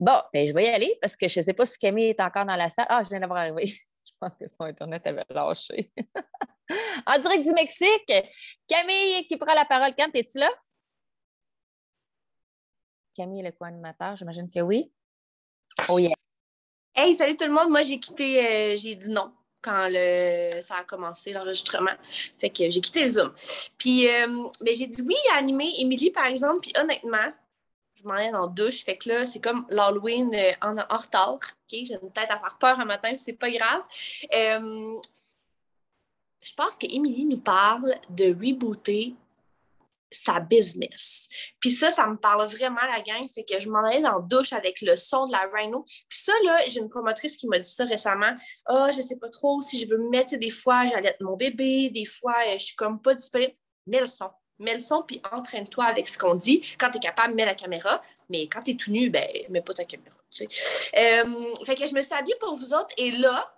Bon, ben, je vais y aller parce que je ne sais pas si Camille est encore dans la salle. Ah, je viens d'avoir arrivé. Je pense que son Internet avait lâché. en direct du Mexique, Camille qui prend la parole. Quand es-tu là? Camille est le co-animateur, j'imagine que oui. Oh yeah. Hey, salut tout le monde. Moi, j'ai quitté, euh, j'ai dit non quand le, ça a commencé, l'enregistrement. Fait que j'ai quitté Zoom. Puis, mais euh, ben, j'ai dit oui à animer Émilie, par exemple. Puis honnêtement, je m'en allais dans douche. Fait que là, c'est comme l'Halloween euh, en, retard. J'ai une tête à faire peur un matin, c'est pas grave. Euh, je pense que Émilie nous parle de rebooter sa business. Puis ça, ça me parle vraiment la gang, fait que je m'en allais dans douche avec le son de la Rhino. Puis ça, là, j'ai une promotrice qui m'a dit ça récemment. Ah, oh, je sais pas trop si je veux me mettre, des fois, j'allais être mon bébé, des fois, euh, je suis comme pas disponible. Mais le son mets le son, puis entraîne-toi avec ce qu'on dit. Quand tu es capable, mets la caméra. Mais quand tu es tout nu, ben, mets pas ta caméra. Tu sais. Euh, fait que je me suis habillée pour vous autres. Et là,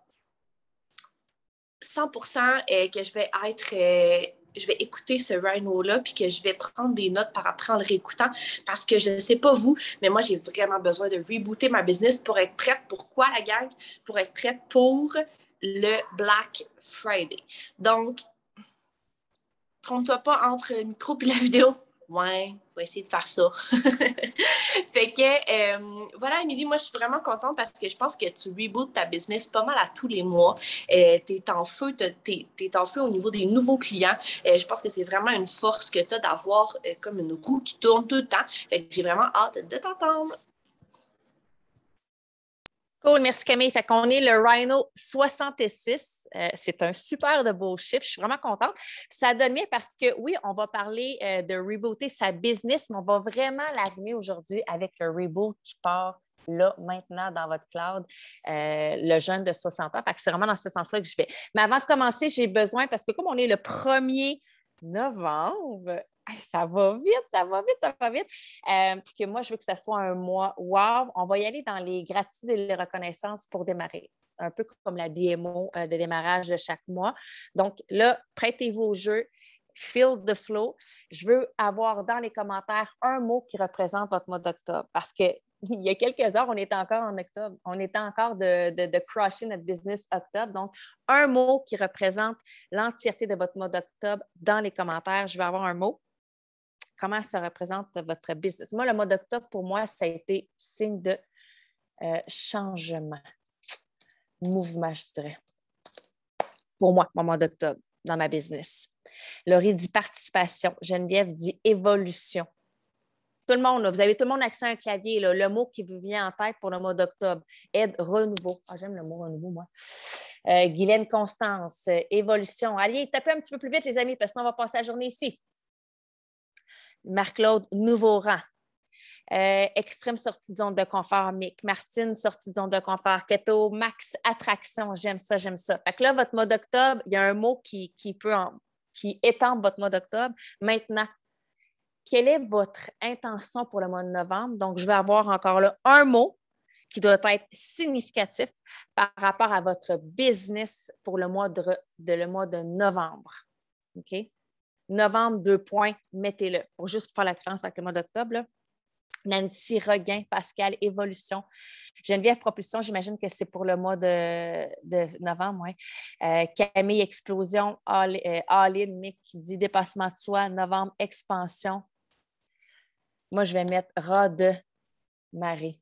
100% euh, que je vais être. Euh, je vais écouter ce rhino-là, puis que je vais prendre des notes par après en le réécoutant, parce que je ne sais pas vous, mais moi, j'ai vraiment besoin de rebooter ma business pour être prête. Pourquoi, la gang? Pour être prête pour le Black Friday. Donc, trompe-toi pas entre le micro et la vidéo. Ouais, on va essayer de faire ça. fait que, euh, voilà, Émilie, moi, je suis vraiment contente parce que je pense que tu rebootes ta business pas mal à tous les mois. Euh, tu es en feu, au niveau des nouveaux clients. Euh, je pense que c'est vraiment une force que tu as d'avoir comme une roue qui tourne tout le temps. Fait que j'ai vraiment hâte de t'entendre. Cool, merci Camille. Fait qu'on est le Rhino 66. Euh, c'est un super de beau chiffre. Je suis vraiment contente. Ça donne bien parce que oui, on va parler euh, de rebooter sa business, mais on va vraiment l'arriver aujourd'hui avec le reboot qui part là, maintenant, dans votre cloud, euh, le jeune de 60 ans. Fait c'est vraiment dans ce sens-là que je vais. Mais avant de commencer, j'ai besoin, parce que comme on est le premier novembre. Ça va vite, ça va vite, ça va vite. Euh, puis que moi, je veux que ce soit un mois wow. On va y aller dans les gratuits et les reconnaissances pour démarrer un peu comme la DMO euh, de démarrage de chaque mois. Donc là, prêtez vos jeux, jeu, feel the flow. Je veux avoir dans les commentaires un mot qui représente votre mois d'octobre parce que il y a quelques heures, on était encore en octobre. On était encore de, de, de crusher notre business octobre. Donc, un mot qui représente l'entièreté de votre mois d'octobre dans les commentaires. Je vais avoir un mot. Comment ça représente votre business? Moi, le mois d'octobre, pour moi, ça a été signe de euh, changement, mouvement, je dirais. Pour moi, mon mois d'octobre dans ma business. Laurie dit participation. Geneviève dit évolution. Tout le monde, vous avez tout le monde accès à un clavier. le mot qui vous vient en tête pour le mois d'octobre, aide, renouveau. Ah, j'aime le mot renouveau, moi. Euh, Guylaine Constance, euh, évolution. Allez, tapez un petit peu plus vite, les amis, parce qu'on va passer la journée ici. Marc-Claude, nouveau rang. Euh, extrême sortie de zone de confort, Mick. Martine, sortie de zone de confort. Keto, max, attraction. J'aime ça, j'aime ça. Fait que là, votre mois d'octobre, il y a un mot qui, qui peut en, qui étend votre mois d'octobre. Maintenant, quelle est votre intention pour le mois de novembre? Donc, je vais avoir encore là un mot qui doit être significatif par rapport à votre business pour le mois de, le mois de novembre. OK? Novembre, deux points, mettez-le. Pour juste faire la différence avec le mois d'octobre, Nancy Regain, Pascal, Évolution. Geneviève Propulsion, j'imagine que c'est pour le mois de, novembre. Euh, Camille Explosion, All, euh, Mick dit dépassement de soi, novembre, expansion. Moi, je vais mettre ras de marée.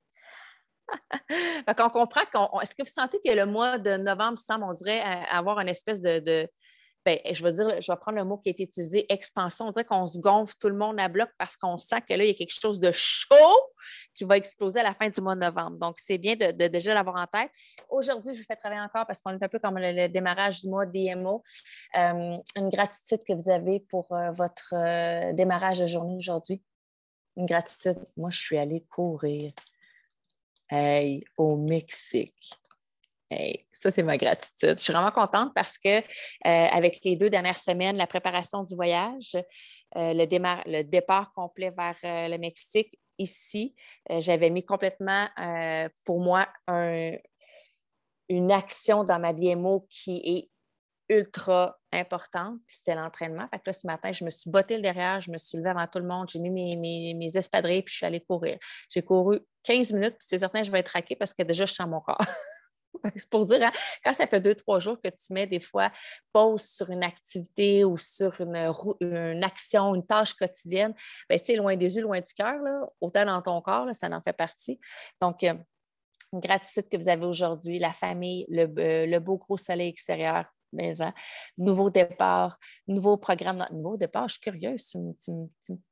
on comprend qu'on. Est-ce que vous sentez que le mois de novembre semble, on dirait, euh, avoir une espèce de. Ben, je veux dire, je vais prendre le mot qui a été utilisé, expansion. On dirait qu'on se gonfle tout le monde à bloc parce qu'on sent que là, il y a quelque chose de chaud qui va exploser à la fin du mois de novembre. Donc, c'est bien de, déjà l'avoir en tête. Aujourd'hui, je vous fais travailler encore parce qu'on est un peu comme le, démarrage du mois DMO. Euh, une gratitude que vous avez pour euh, votre démarrage de journée aujourd'hui une gratitude. Moi, je suis allée courir au Mexique. ça, c'est ma gratitude. Je suis vraiment contente parce que, euh, avec les deux dernières semaines, la préparation du voyage, euh, le, départ complet vers euh, le Mexique, ici, j'avais mis complètement pour moi une action dans ma DMO qui est ultra importante, puis c'était l'entraînement. Fait ce matin, je me suis bottée le derrière, je me suis levée avant tout le monde, j'ai mis mes, espadrilles, puis je suis allée courir. J'ai couru 15 minutes, c'est certain, que je vais être raquée parce que déjà, je sens mon corps. c'est pour dire, hein, quand ça fait deux, trois jours que tu mets des fois pause sur une activité ou sur une, action, une tâche quotidienne, bien, tu sais, loin des yeux, loin du cœur, autant dans ton corps, ça en fait partie. Donc, une euh, gratitude que vous avez aujourd'hui, la famille, le euh, beau gros soleil extérieur, mais nouveau départ, nouveau programme, nouveau départ, je suis curieuse, tu me,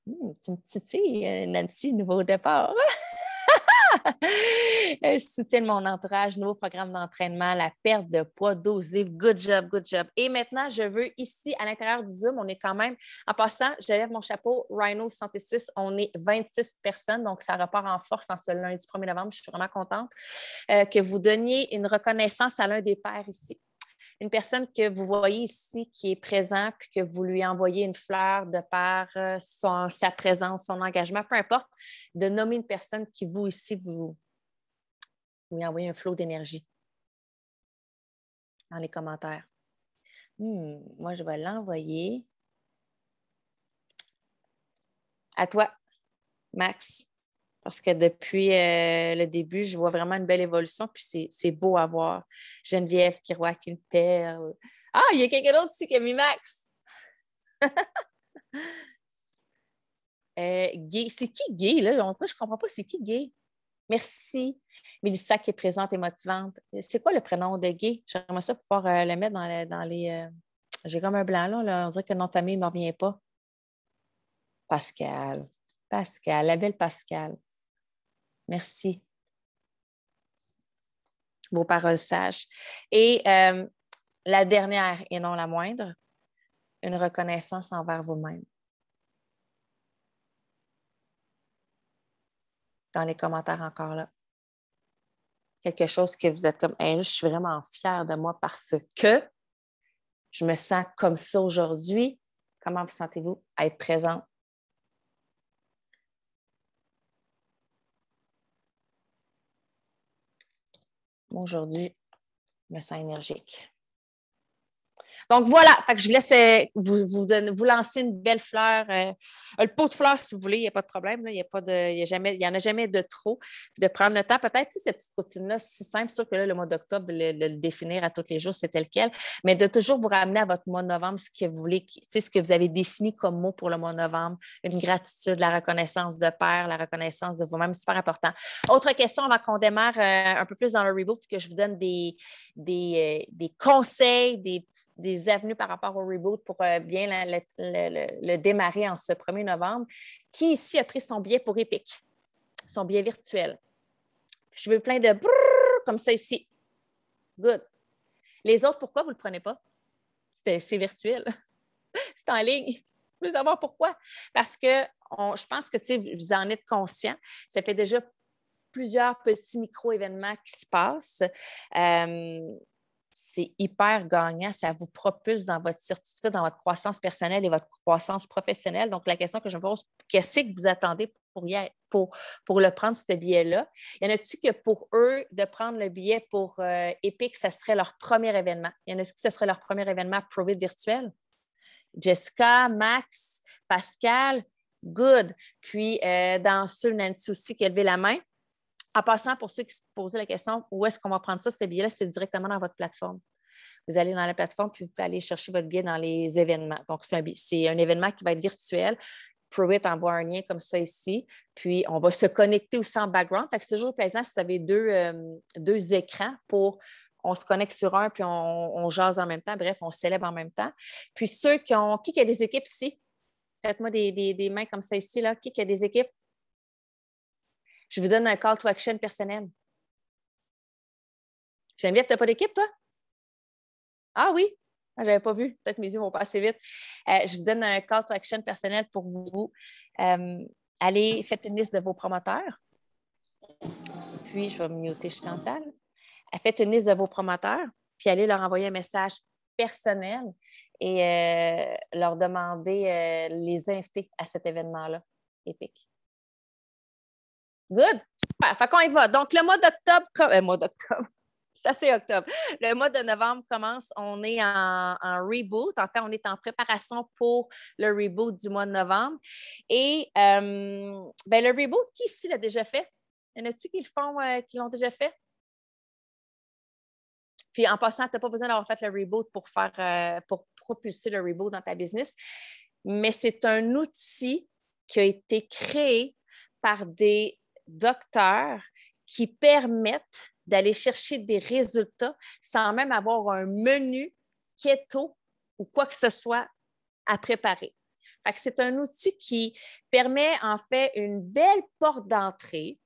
hmm, titilles, euh, Nancy, nouveau départ. Soutien soutient mon entourage, nouveau programme d'entraînement, la perte de poids, dosé. good job, good job. Et maintenant, je veux ici, à l'intérieur du Zoom, on est quand même, en passant, je lève mon chapeau, Rhino 66, on est 26 personnes, donc ça repart en force en ce lundi 1er novembre, je suis vraiment contente euh, que vous donniez une reconnaissance à l'un des pères ici une personne que vous voyez ici qui est présente, puis que vous lui envoyez une fleur de par euh, sa présence, son engagement, peu importe, de nommer une personne qui, vous ici, vous lui envoyez un flot d'énergie dans les commentaires. Hmm, moi, je vais l'envoyer à toi, Max. Parce que depuis euh, le début, je vois vraiment une belle évolution, puis c'est beau à voir. Geneviève qui voit une perle. Ah, il y a quelqu'un d'autre ici qui a mis Max! Euh, c'est qui gay, là? je ne comprends pas c'est qui gay. Merci. Mélissa qui est présente et motivante. C'est quoi le prénom de Gay? J'aimerais ça pouvoir euh, le mettre dans, les. J'ai comme un blanc là, On dirait que le nom ne me revient pas. Pascal. Pascal, la belle Pascal. Merci. Vos paroles sages. Et euh, la dernière et non la moindre, une reconnaissance envers vous-même. Dans les commentaires encore là. Quelque chose que vous êtes comme, je suis vraiment fière de moi parce que je me sens comme ça aujourd'hui. Comment vous sentez-vous à être présente Aujourd'hui, me énergique. Donc voilà, fait que je vous laisse vous, vous, lancer une belle fleur, Un euh, pot de fleurs si vous voulez, il n'y a pas de problème, il n'y en a jamais de trop. de prendre le temps, peut-être, cette petite routine-là, si simple, sûr que le mois d'octobre, le, définir à tous les jours, c'est tel quel, mais de toujours vous ramener à votre mois de novembre ce que vous voulez, tu ce que vous avez défini comme mot pour le mois de novembre, une gratitude, la reconnaissance de père, la reconnaissance de vous-même, super important. Autre question avant qu'on démarre euh, un peu plus dans le reboot, que je vous donne des, des, euh, des conseils, des avenues par rapport au reboot pour euh, bien le, démarrer en ce 1er novembre. Qui ici a pris son billet pour Epic, son billet virtuel? Je veux plein de brrr, comme ça ici. Good. Les autres, pourquoi vous ne le prenez pas? C'est virtuel. C'est en ligne. Je veux savoir pourquoi. Parce que je pense que vous en êtes conscient. Ça fait déjà plusieurs petits micro-événements qui se passent. Euh, c'est hyper gagnant. Ça vous propulse dans votre certitude, dans votre croissance personnelle et votre croissance professionnelle. Donc, la question que je me pose, qu'est-ce que vous attendez pour, pour, pour le prendre, ce billet-là? y en a t il que pour eux, de prendre le billet pour euh, Epic, ça serait leur premier événement? y en a t il que ce serait leur premier événement ProVid virtuel? Jessica, Max, Pascal, good. Puis, euh, dans ceux, Nancy aussi qui a levé la main. En passant, pour ceux qui se posaient la question, où est-ce qu'on va prendre ça, ce billet-là, c'est directement dans votre plateforme. Vous allez dans la plateforme, puis vous pouvez aller chercher votre billet dans les événements. Donc, c'est un, événement qui va être virtuel. Pruitt envoie un lien comme ça ici. Puis, on va se connecter aussi en background. Fait que c'est toujours plaisant si vous avez deux, euh, écrans pour. On se connecte sur un, puis on, jase en même temps. Bref, on célèbre en même temps. Puis, ceux qui ont. Qui, a des équipes ici? Faites-moi des, mains comme ça ici, là. qui a des équipes? Je vous donne un call to action personnel. Geneviève, tu n'as pas d'équipe, toi? Ah oui? Ah, je n'avais pas vu. Peut-être mes yeux vont passer vite. Euh, je vous donne un call to action personnel pour vous. Euh, allez, faites une liste de vos promoteurs. Puis, je vais muter Chantal. Euh, faites une liste de vos promoteurs, puis allez leur envoyer un message personnel et leur demander, les inviter à cet événement-là épique. Good. Super. Fait qu'on y va. Donc, le mois d'octobre, le euh, mois d'octobre, ça c'est octobre. Le mois de novembre commence. On est en, en, reboot. on est en préparation pour le reboot du mois de novembre. Et euh, ben, le reboot, qui ici l'a déjà fait? Y en a-tu qui le font, euh, qui l'ont déjà fait? Puis en passant, tu n'as pas besoin d'avoir fait le reboot pour faire pour propulser le reboot dans ta business. Mais c'est un outil qui a été créé par des docteurs qui permettent d'aller chercher des résultats sans même avoir un menu keto ou quoi que ce soit à préparer. C'est un outil qui permet en fait une belle porte d'entrée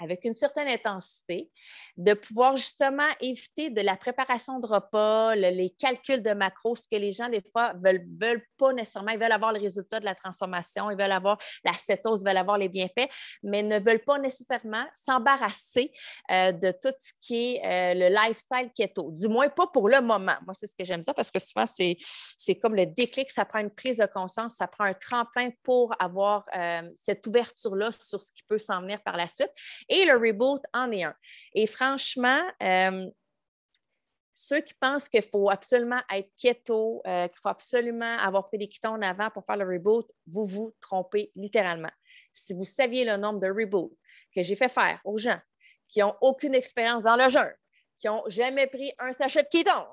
avec une certaine intensité, de pouvoir justement éviter de la préparation de repas, les calculs de macros, ce que les gens, des fois, veulent, veulent pas nécessairement, ils veulent avoir le résultat de la transformation, ils veulent avoir la cétose, ils veulent avoir les bienfaits, mais ne veulent pas nécessairement s'embarrasser euh, de tout ce qui est euh, le lifestyle keto, du moins pas pour le moment. Moi, c'est ce que j'aime ça parce que souvent, c'est, comme le déclic, ça prend une prise de conscience, ça prend un tremplin pour avoir euh, cette ouverture-là sur ce qui peut s'en venir par la suite. Et le reboot en est un. Et franchement, euh, ceux qui pensent qu'il faut absolument être keto, euh, qu'il faut absolument avoir pris des en avant pour faire le reboot, vous vous trompez littéralement. Si vous saviez le nombre de reboots que j'ai fait faire aux gens qui n'ont aucune expérience dans le jeûne, qui n'ont jamais pris un sachet de kétone,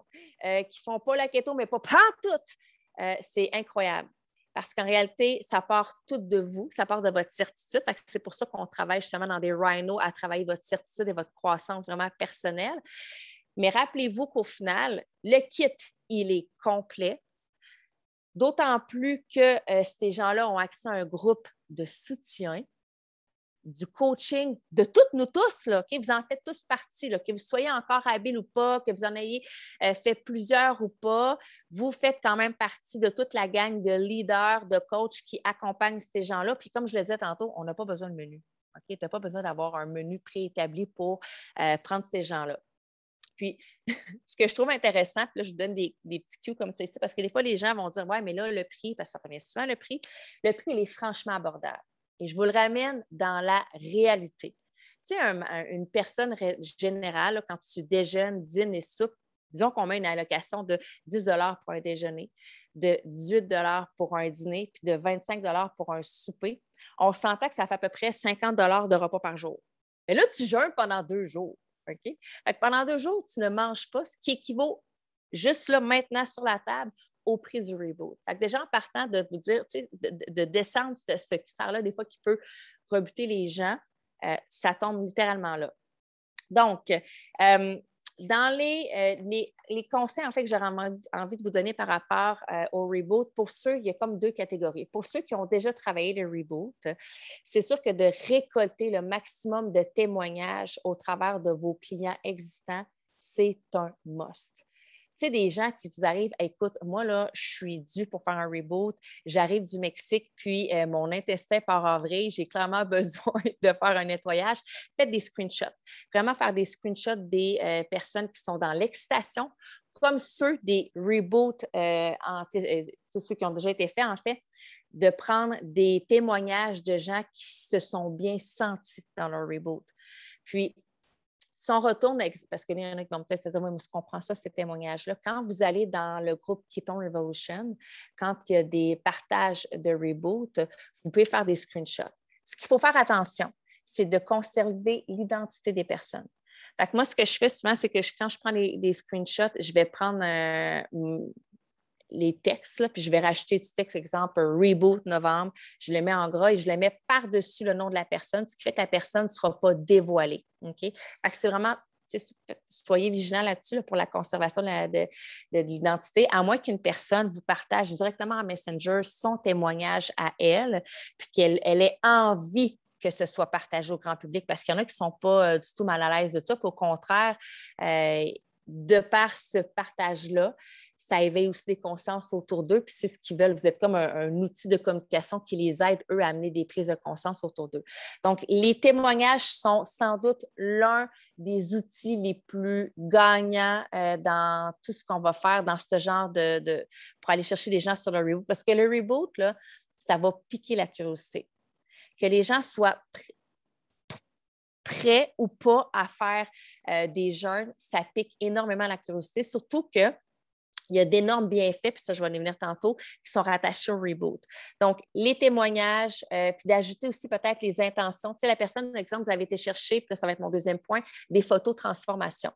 euh, qui ne font pas la keto, mais pas partout, toutes, c'est incroyable. Parce qu'en réalité, ça part tout de vous, ça part de votre certitude. C'est pour ça qu'on travaille justement dans des rhinos à travailler votre certitude et votre croissance vraiment personnelle. Mais rappelez-vous qu'au final, le kit, il est complet. D'autant plus que euh, ces gens-là ont accès à un groupe de soutien du coaching de toutes nous tous, là, vous en faites tous partie, que vous soyez encore habile ou pas, que vous en ayez euh, fait plusieurs ou pas, vous faites quand même partie de toute la gang de leaders, de coachs qui accompagnent ces gens-là. Puis comme je le disais tantôt, on n'a pas besoin de menu. ok Tu n'as pas besoin d'avoir un menu préétabli pour euh, prendre ces gens-là. Puis, ce que je trouve intéressant, puis là, je vous donne des, petits cues comme ça ici, parce que des fois, les gens vont dire Ouais, mais là, le prix, parce que ça revient souvent le prix, le prix, il est franchement abordable. Et je vous le ramène dans la réalité. Tu sais, une personne générale, quand tu déjeunes, dînes et soupes, disons qu'on met une allocation de 10 pour un déjeuner, de 18 pour un dîner, puis de 25 pour un souper, on s'entend que ça fait à peu près 50 de repas par jour. Mais là, tu jeûnes pendant deux jours. OK? pendant deux jours, tu ne manges pas, ce qui équivaut juste là, maintenant sur la table, au prix du reboot. déjà en partant de vous dire, de, descendre ce, critère-là, des fois qui peut rebuter les gens, euh, ça tombe littéralement là. Donc, euh, dans euh, les, conseils en fait, que j'aurais envie de vous donner par rapport au reboot, pour ceux, il y a comme deux catégories. Pour ceux qui ont déjà travaillé le reboot, c'est sûr que de récolter le maximum de témoignages au travers de vos clients existants, c'est un must sais, des gens qui vous arrivent, écoute, moi, là, je suis dû pour faire un reboot, j'arrive du Mexique, puis euh, mon intestin part en vrai, j'ai clairement besoin de faire un nettoyage. Faites des screenshots. Vraiment faire des screenshots des euh, personnes qui sont dans l'excitation, comme ceux des reboots, euh, ceux qui ont déjà été faits, en fait, de prendre des témoignages de gens qui se sont bien sentis dans leur reboot. Puis, si on retourne, parce qu'il y en a qui vont peut-être se dire, oui, mais je comprends ça, ces témoignages-là. Quand vous allez dans le groupe Keton Revolution, quand il y a des partages de reboot, vous pouvez faire des screenshots. Ce qu'il faut faire attention, c'est de conserver l'identité des personnes. Fait moi, ce que je fais souvent, c'est que quand je prends des, des screenshots, je vais prendre un, les textes, là, puis je vais racheter du texte, exemple, Reboot novembre, je le mets en gras et je le mets par-dessus le nom de la personne, ce qui fait que la personne ne sera pas dévoilée. OK? C'est vraiment soyez vigilants là-dessus pour la conservation de, l'identité, à moins qu'une personne vous partage directement en Messenger son témoignage à elle, puis qu'elle elle ait envie que ce soit partagé au grand public, parce qu'il y en a qui ne sont pas euh, du tout mal à l'aise de ça, au contraire, euh, de par ce partage-là, ça éveille aussi des consciences autour d'eux, puis c'est ce qu'ils veulent. Vous êtes comme un, outil de communication qui les aide, eux, à amener des prises de conscience autour d'eux. Donc, les témoignages sont sans doute l'un des outils les plus gagnants euh, dans tout ce qu'on va faire dans ce genre de, pour aller chercher les gens sur le reboot. Parce que le reboot, là, ça va piquer la curiosité. Que les gens soient prêts ou pas à faire euh, des jeunes, ça pique énormément la curiosité, surtout que il y a d'énormes bienfaits, puis ça, je vais en venir tantôt, qui sont rattachés au reboot. Donc, les témoignages, euh, puis d'ajouter aussi peut-être les intentions. Tu sais, la personne, par exemple, vous avez été chercher, puis ça va être mon deuxième point, des photos transformation,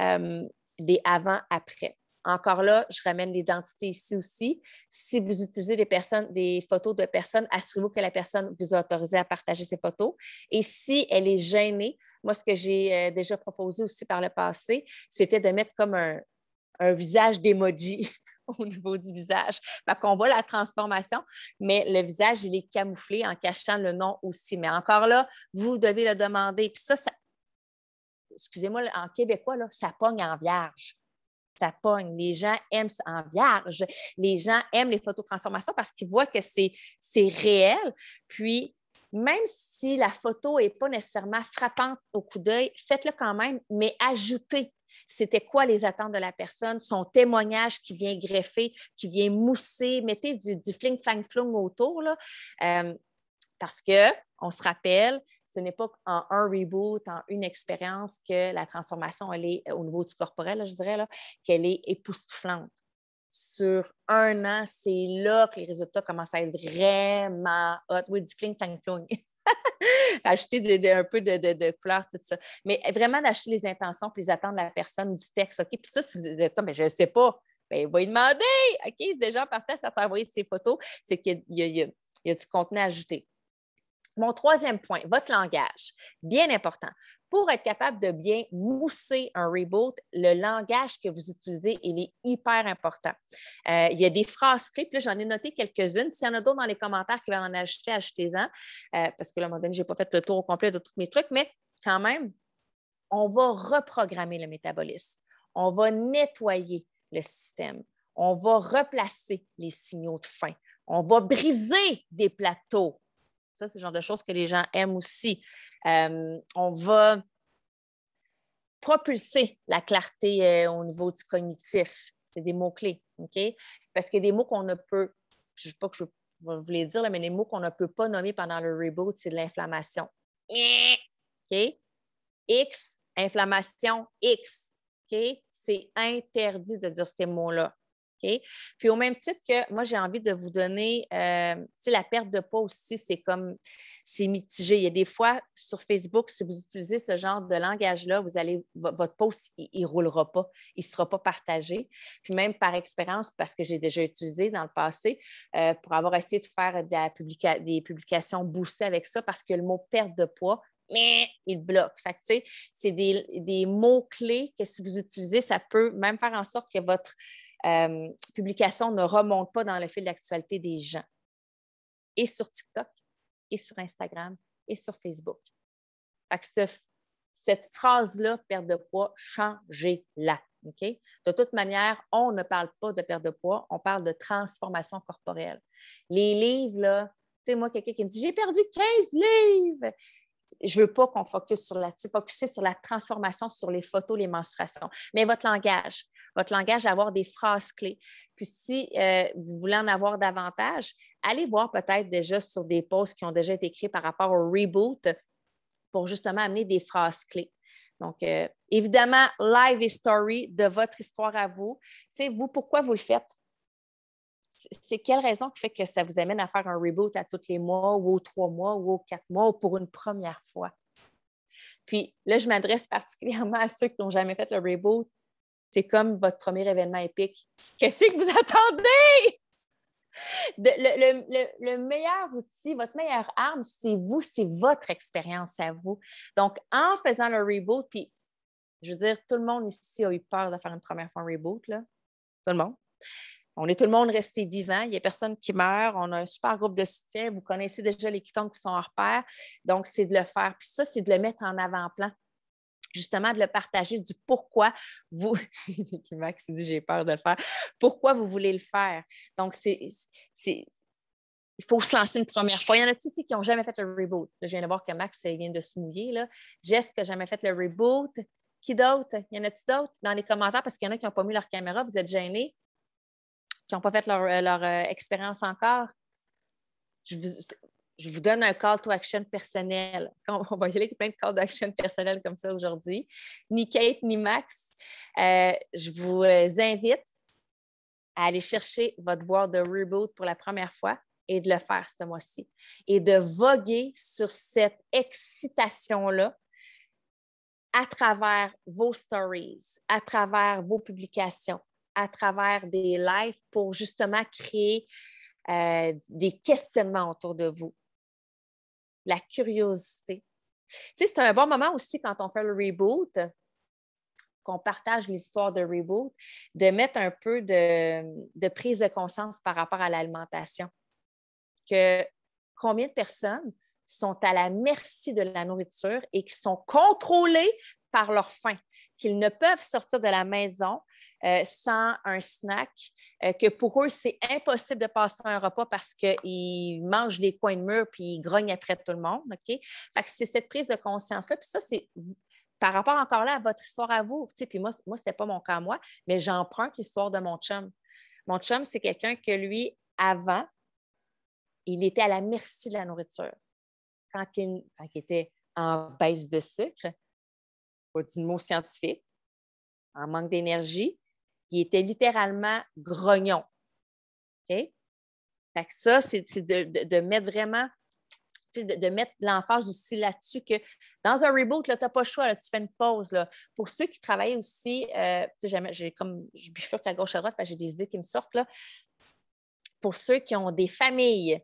euh, des avant-après. Encore là, je ramène l'identité ici aussi. Si vous utilisez des, personnes, des photos de personnes, assurez-vous que la personne vous a autorisé à partager ces photos. Et si elle est gênée, moi, ce que j'ai euh, déjà proposé aussi par le passé, c'était de mettre comme un, un visage d'emoji au niveau du visage. On qu'on voit la transformation, mais le visage, il est camouflé en cachant le nom aussi. Mais encore là, vous devez le demander. Puis ça, excusez-moi, en québécois, ça pogne en vierge. Ça pogne. Les gens aiment en vierge. Les gens aiment les photos de transformation parce qu'ils voient que c'est réel. Puis, même si la photo n'est pas nécessairement frappante au coup d'œil, faites-le quand même, mais ajoutez c'était quoi les attentes de la personne, son témoignage qui vient greffer, qui vient mousser, mettez du, fling-fang-flung autour, euh, parce que on se rappelle, ce n'est pas en un reboot, en une expérience que la transformation, elle est au niveau du corporel, je dirais, qu'elle est époustouflante. Sur un an, c'est là que les résultats commencent à être vraiment hot. Oui, du fling, fang flung. acheter un peu de, de, tout ça. Mais vraiment d'acheter les intentions puis attendre la personne du texte. OK? Puis ça, si vous êtes comme, ben, je ne sais pas, ben, il va lui demander. OK? Déjà, en ça t'a envoyé ses photos. C'est qu'il y, a du contenu ajouter. Mon troisième point, votre langage. Bien important. Pour être capable de bien mousser un reboot, le langage que vous utilisez, il est hyper important. Euh, il y a des phrases clés, puis j'en ai noté quelques-unes. S'il y en a d'autres dans les commentaires qui veulent en ajouter, ajoutez en euh, parce que là, à un je n'ai pas fait le tour complet de tous mes trucs, mais quand même, on va reprogrammer le métabolisme. On va nettoyer le système. On va replacer les signaux de faim. On va briser des plateaux ça, c'est le genre de choses que les gens aiment aussi. Euh, on va propulser la clarté euh, au niveau du cognitif. C'est des mots-clés, OK? Parce qu'il y a des mots qu'on ne peut, je ne sais pas que je voulais dire, mais les mots qu'on ne peut pas nommer pendant le reboot, c'est de l'inflammation. OK? X, inflammation, X. OK? C'est interdit de dire ces mots-là. Puis au même titre que moi, j'ai envie de vous donner, euh, la perte de poids aussi, c'est comme, c'est mitigé. Il y a des fois sur Facebook, si vous utilisez ce genre de langage-là, vous allez, votre post, il ne roulera pas, il ne sera pas partagé. Puis même par expérience, parce que j'ai déjà utilisé dans le passé, euh, pour avoir essayé de faire des publications boostées avec ça, parce que le mot perte de poids, mais il bloque. Fait que c'est des mots-clés que si vous utilisez, ça peut même faire en sorte que votre euh, publication ne remonte pas dans le fil d'actualité des gens. Et sur TikTok, et sur Instagram, et sur Facebook. cette phrase-là, perte de poids, changez-la. De toute manière, on ne parle pas de perte de poids, on parle de transformation corporelle. Les livres, là, tu sais, moi, quelqu'un qui me dit J'ai perdu 15 livres je veux pas qu'on focus sur la. sur la transformation, sur les photos, les menstruations. Mais votre langage, votre langage, avoir des phrases clés. Puis si euh, vous voulez en avoir davantage, allez voir peut-être déjà sur des posts qui ont déjà été écrits par rapport au reboot pour justement amener des phrases clés. Donc, euh, évidemment, live story de votre histoire à vous. c'est vous, pourquoi vous le faites? c'est quelle raison qui fait que ça vous amène à faire un reboot à tous les mois ou aux trois mois ou aux quatre mois ou pour une première fois? Puis là, je m'adresse particulièrement à ceux qui n'ont jamais fait le reboot. C'est comme votre premier événement épique. Qu'est-ce que vous attendez? le, meilleur outil, votre meilleure arme, c'est vous, c'est votre expérience à vous. Donc, en faisant le reboot, puis je veux dire, tout le monde ici a eu peur de faire une première fois un reboot, là. Tout le monde. On est tout le monde resté vivant. Il n'y a personne qui meurt. On a un super groupe de soutien. Vous connaissez déjà les quitons qui sont hors pair. Donc, c'est de le faire. Puis ça, c'est de le mettre en avant-plan justement de le partager du pourquoi vous Max dit j'ai peur de le faire pourquoi vous voulez le faire donc c'est il faut se lancer une première fois. Il y en a aussi qui n'ont jamais fait le reboot. je viens de voir que Max vient de se mouiller. Là. Jess qui n'a jamais fait le reboot. Qui d'autre? Il y en a t d'autres dans les commentaires? Parce qu'il y en a qui n'ont pas mis leur caméra. Vous êtes gênés? qui n'ont pas fait leur, euh, euh, expérience encore, je vous, donne un call to action personnel. On, va y aller avec plein de call d'action personnels comme ça aujourd'hui. Ni Kate, ni Max, euh, je vous invite à aller chercher votre boîte de reboot pour la première fois et de le faire ce mois-ci. Et de voguer sur cette excitation-là à travers vos stories, à travers vos publications, à travers des lives pour justement créer euh, des questionnements autour de vous, la curiosité. c'est un bon moment aussi quand on fait le reboot, qu'on partage l'histoire de reboot, de mettre un peu de, prise de conscience par rapport à l'alimentation. Que combien de personnes sont à la merci de la nourriture et qui sont contrôlées par leur faim, qu'ils ne peuvent sortir de la maison euh, sans un snack, euh, que pour eux, c'est impossible de passer un repas parce qu'ils mangent les coins de mur puis ils grognent après tout le monde. c'est cette prise de conscience-là. Puis ça, c'est par rapport encore là à votre histoire à vous. moi, moi ce n'était pas mon cas à moi, mais j'en prends l'histoire de mon chum. Mon chum, c'est quelqu'un que lui, avant, il était à la merci de la nourriture. Quand il, quand il était en baisse de sucre, pas du mot scientifique, en manque d'énergie, qui était littéralement grognon. OK? ça, c'est de, mettre vraiment, de, de, mettre l'emphase aussi là-dessus que dans un reboot, tu n'as pas le choix, là, tu fais une pause. Là. Pour ceux qui travaillent aussi, euh, j'ai comme je bifurque à gauche à droite parce que j'ai des idées qui me sortent. Là. Pour ceux qui ont des familles,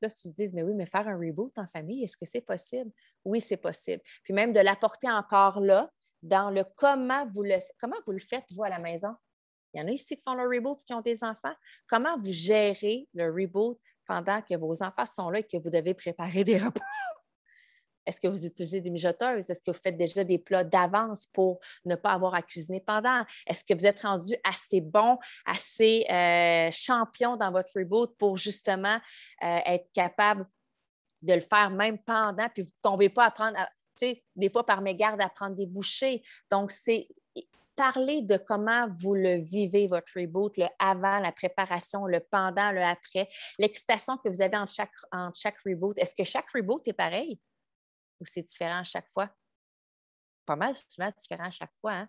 là, si tu te disent, mais oui, mais faire un reboot en famille, est-ce que c'est possible? Oui, c'est possible. Puis même de l'apporter encore là, dans le comment vous le, comment vous le faites, vous, à la maison. Il y en a ici qui font le reboot qui ont des enfants. Comment vous gérez le reboot pendant que vos enfants sont là et que vous devez préparer des repas? Est-ce que vous utilisez des mijoteuses? Est-ce que vous faites déjà des plats d'avance pour ne pas avoir à cuisiner pendant? Est-ce que vous êtes rendu assez bon, assez euh, champion dans votre reboot pour justement euh, être capable de le faire même pendant, puis vous ne tombez pas à prendre, des fois par mégarde à prendre des bouchées. Donc, c'est parler de comment vous le vivez, votre reboot, le avant, la préparation, le pendant, le après, l'excitation que vous avez en chaque, en chaque reboot. Est-ce que chaque reboot est pareil ou c'est différent à chaque fois? Pas mal c'est différent à chaque fois. Hein?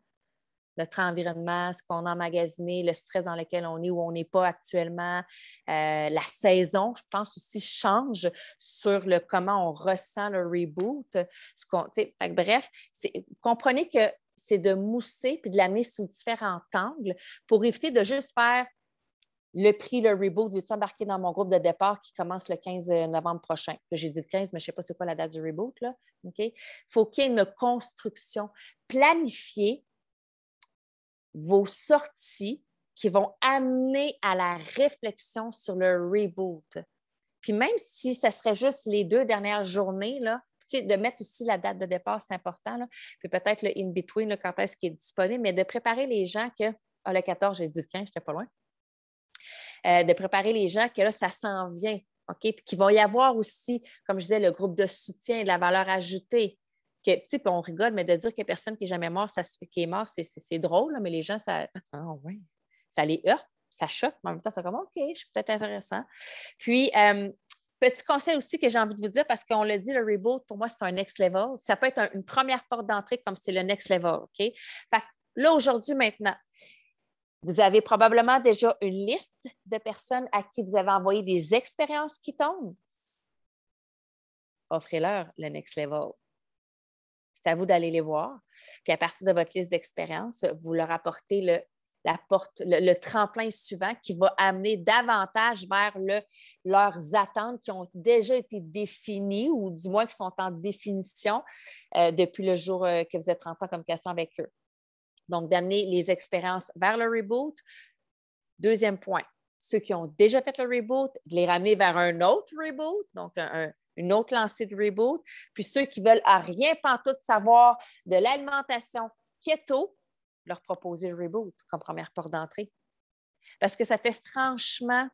notre environnement, ce qu'on a emmagasiné, le stress dans lequel on est où on n'est pas actuellement, euh, la saison, je pense aussi, change sur le comment on ressent le reboot. Ce qu'on, bref, comprenez que c'est de mousser puis de la mettre sous différents angles pour éviter de juste faire le prix, le reboot, vais tu embarquer dans mon groupe de départ qui commence le 15 euh, novembre prochain? J'ai dit le 15, mais je ne sais pas c'est quoi la date du reboot. Là. Faut Il faut qu'il y ait une construction. planifiée vos sorties qui vont amener à la réflexion sur le reboot. Puis même si ce serait juste les deux dernières journées, là, de mettre aussi la date de départ, c'est important. Puis peut-être le in-between, quand est-ce qu'il est disponible, mais de préparer les gens que, ah, le 14, j'ai dit le 15, j'étais pas loin. Euh, de préparer les gens que là, ça s'en vient. OK? Puis qu'il va y avoir aussi, comme je disais, le groupe de soutien, de la valeur ajoutée, que, on rigole, mais de dire qu'il n'y a personne qui est jamais mort, ça, qui est mort, c'est drôle, mais les gens, ça, ah ça les heurte, ça choque, mais en même temps, ça comme, OK, je suis peut-être intéressant. Puis, euh, petit conseil aussi que j'ai envie de vous dire, parce qu'on l'a dit, le reboot, pour moi, c'est un next level. Ça peut être une première porte d'entrée comme c'est le next level, OK? Fait là, aujourd'hui, maintenant, vous avez probablement déjà une liste de personnes à qui vous avez envoyé des expériences qui tombent. Offrez-leur le next level. C'est à vous d'aller les voir. Puis à partir de votre liste d'expériences, vous leur apportez le, la porte, le, tremplin suivant qui va amener davantage vers le, leurs attentes qui ont déjà été définies ou du moins qui sont en définition euh, depuis le jour euh, que vous êtes rentré en communication avec eux. Donc, d'amener les expériences vers le reboot. Deuxième point, ceux qui ont déjà fait le reboot, de les ramener vers un autre reboot, donc un, une autre lancée de reboot. Puis ceux qui veulent à rien pantoute savoir de l'alimentation keto, leur proposer le reboot comme première porte d'entrée. Parce que ça fait franchement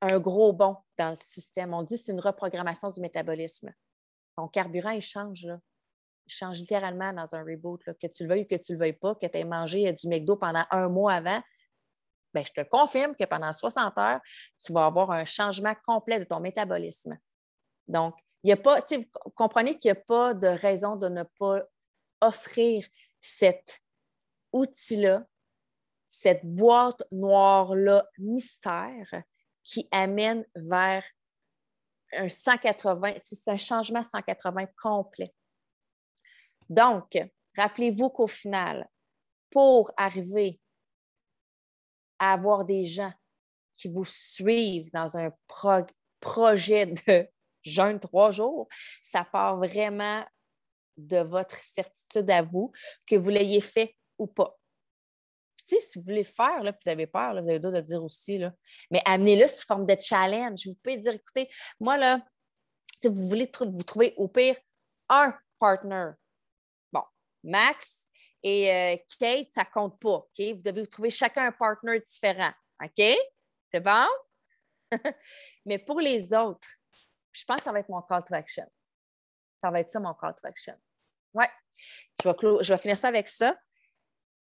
un gros bond dans le système. On dit que c'est une reprogrammation du métabolisme. Ton carburant, il change. Il change littéralement dans un reboot. Que tu le veuilles, ou que tu ne le veuilles pas, que tu aies mangé du McDo pendant un mois avant, ben, je te confirme que pendant 60 heures, tu vas avoir un changement complet de ton métabolisme. Donc, il y a pas, vous comprenez qu'il n'y a pas de raison de ne pas offrir cet outil-là, cette boîte noire-là mystère qui amène vers un 180, c'est un changement 180 complet. Donc, rappelez-vous qu'au final, pour arriver avoir des gens qui vous suivent dans un projet de jeûne trois jours, ça part vraiment de votre certitude à vous, que vous l'ayez fait ou pas. si vous voulez le faire, là, vous avez peur, vous avez le de le dire aussi, mais amenez-le sous forme de challenge. Vous pouvez dire, écoutez, moi, là, si vous voulez vous trouver au pire un partner, bon, max et euh, Kate, ça compte pas. Vous devez trouver chacun un partner différent. OK? C'est bon? Mais pour les autres, je pense que ça va être mon call to action. Ça va être ça, mon call to action. Oui. je vais finir ça avec ça.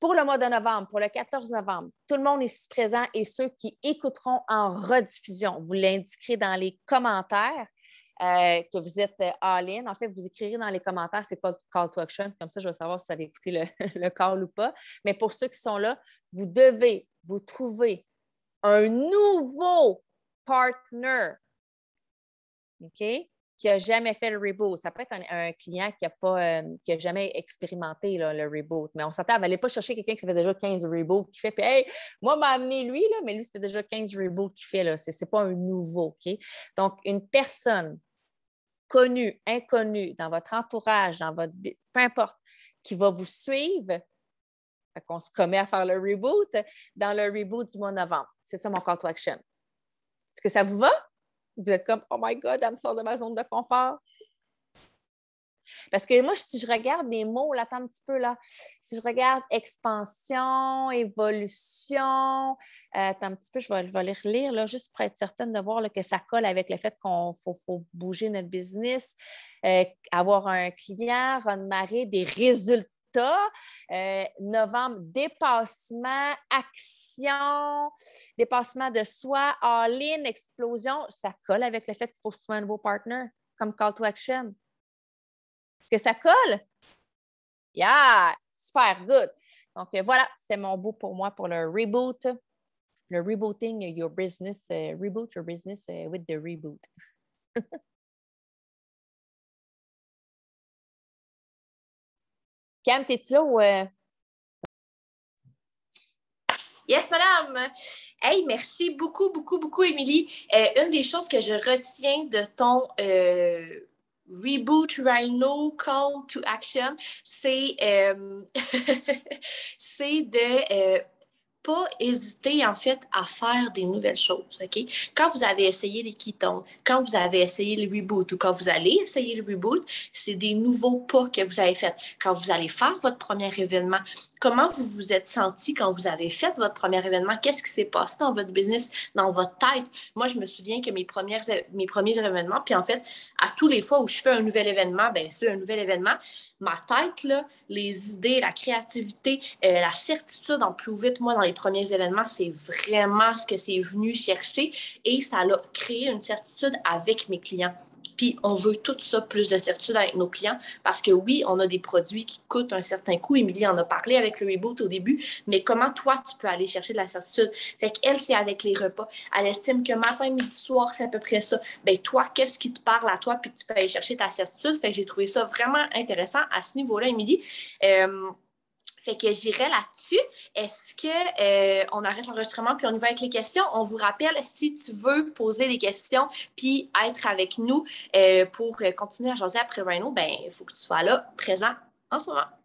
Pour le mois de novembre, pour le 14 novembre, tout le monde ici présent et ceux qui écouteront en rediffusion, vous l'indiquerez dans les commentaires. Euh, que vous êtes euh, all-in. En fait, vous écrirez dans les commentaires, c'est pas call to action, comme ça je vais savoir si vous avez écouté le, le call ou pas. Mais pour ceux qui sont là, vous devez vous trouver un nouveau partner. OK? qui n'a jamais fait le reboot. Ça peut être un, client qui n'a pas, euh, qui a jamais expérimenté le reboot. Mais on s'entend, n'allez pas chercher quelqu'un qui fait déjà 15 reboots, qui fait, puis hey, moi, m'a amené lui, là, mais lui, c'était déjà 15 reboots qui fait. Ce n'est pas un nouveau. Donc, une personne connue, inconnue, dans votre entourage, dans votre. peu importe, qui va vous suivre, qu'on se commet à faire le reboot, dans le reboot du mois de novembre. C'est ça mon call to action. Est-ce que ça vous va? Vous êtes comme, oh my God, elle me sort de ma zone de confort. Parce que moi, si je regarde des mots, là, attends un petit peu, là. Si je regarde expansion, évolution, euh, attends un petit peu, je vais, les relire, là, juste pour être certaine de voir que ça colle avec le fait qu'on faut, bouger notre business, euh, avoir un client, redémarrer des résultats euh, novembre, dépassement, action, dépassement de soi, all-in, explosion. Ça colle avec le fait qu'il faut se trouver un nouveau partner comme call to action. Est-ce que ça colle? Yeah! Super good. Donc euh, voilà, c'est mon bout pour moi pour le reboot. Le rebooting your business, euh, reboot your business with the reboot. Cam, t'es-tu là ou. Euh? Yes, madame. Hey, merci beaucoup, beaucoup, beaucoup, Émilie. Euh, une des choses que je retiens de ton euh, reboot Rhino Call to Action, c'est euh, de pas hésiter en fait à faire des nouvelles choses. OK? Quand vous avez essayé les quittons, quand vous avez essayé le reboot ou quand vous allez essayer le reboot, c'est des nouveaux pas que vous avez faits. Quand vous allez faire votre premier événement, comment vous vous êtes senti quand vous avez fait votre premier événement? Qu'est-ce qui s'est passé dans votre business, dans votre tête? Moi, je me souviens que mes, premières, mes premiers événements, puis en fait, à tous les fois où je fais un nouvel événement, bien sûr, un nouvel événement, ma tête, là, les idées, la créativité, euh, la certitude en plus vite, moi, dans les premiers événements, c'est vraiment ce que c'est venu chercher et ça a créé une certitude avec mes clients. Puis on veut tout ça, plus de certitude avec nos clients, parce que oui, on a des produits qui coûtent un certain coût. Émilie en a parlé avec le reboot au début, mais comment toi, tu peux aller chercher de la certitude? Fait qu'elle, c'est avec les repas. Elle estime que matin, midi, soir, c'est à peu près ça. Bien, toi, qu'est-ce qui te parle à toi, puis que tu peux aller chercher ta certitude? Fait que j'ai trouvé ça vraiment intéressant à ce niveau-là, Émilie. Euh, fait que j'irai là-dessus. Est-ce que euh, on arrête l'enregistrement puis on y va avec les questions? On vous rappelle si tu veux poser des questions puis être avec nous euh, pour euh, continuer à jaser après Rhino, ben il faut que tu sois là, présent en ce moment.